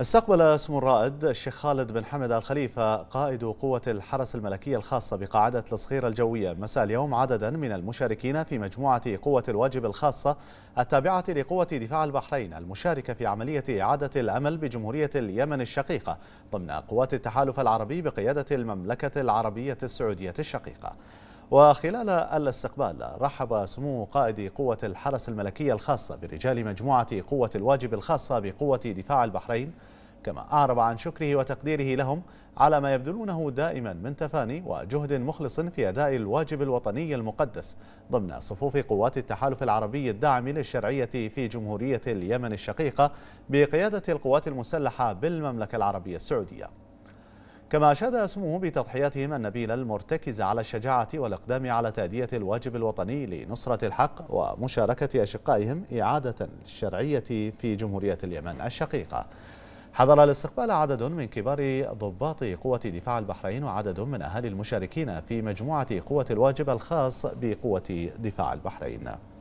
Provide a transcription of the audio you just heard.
استقبل اسم الرائد الشيخ خالد بن حمد الخليفة قائد قوة الحرس الملكية الخاصة بقاعدة الصغيرة الجوية مساء اليوم عددا من المشاركين في مجموعة قوة الواجب الخاصة التابعة لقوة دفاع البحرين المشاركة في عملية إعادة الأمل بجمهورية اليمن الشقيقة ضمن قوات التحالف العربي بقيادة المملكة العربية السعودية الشقيقة وخلال الاستقبال رحب سمو قائد قوة الحرس الملكية الخاصة برجال مجموعة قوة الواجب الخاصة بقوة دفاع البحرين كما أعرب عن شكره وتقديره لهم على ما يبذلونه دائما من تفاني وجهد مخلص في أداء الواجب الوطني المقدس ضمن صفوف قوات التحالف العربي الداعم للشرعية في جمهورية اليمن الشقيقة بقيادة القوات المسلحة بالمملكة العربية السعودية كما أشاد اسمه بتضحياتهم النبيلة المرتكزة على الشجاعة والإقدام على تأدية الواجب الوطني لنصرة الحق ومشاركة أشقائهم إعادة الشرعية في جمهورية اليمن الشقيقة حضر الاستقبال عدد من كبار ضباط قوة دفاع البحرين وعدد من أهالي المشاركين في مجموعة قوة الواجب الخاص بقوة دفاع البحرين